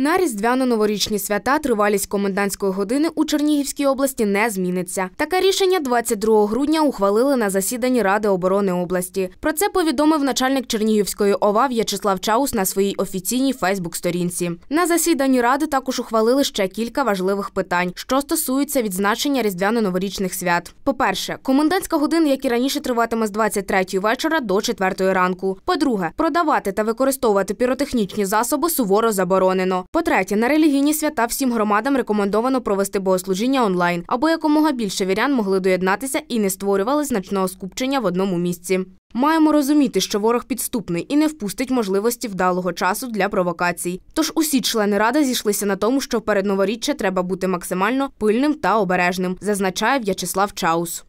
На різдвяно-новорічні свята тривалість комендантської години у Чернігівській області не зміниться. Таке рішення 22 грудня ухвалили на засіданні Ради оборони області. Про це повідомив начальник Чернігівської ОВА В'ячеслав Чаус на своїй офіційній Фейсбук-сторінці. На засіданні ради також ухвалили ще кілька важливих питань, що стосуються відзначення різдвяно-новорічних свят. По-перше, комендантська година, як і раніше, триватиме з 23 вечора до 4 ранку. По-друге, продавати та використовувати піротехнічні засоби суворо заборонено. По-третє, на релігійні свята всім громадам рекомендовано провести богослужіння онлайн, аби якомога більше вірян могли доєднатися і не створювали значного скупчення в одному місці. Маємо розуміти, що ворог підступний і не впустить можливості вдалого часу для провокацій. Тож усі члени ради зійшлися на тому, що перед новоріччя треба бути максимально пильним та обережним, зазначає В'ячеслав Чаус.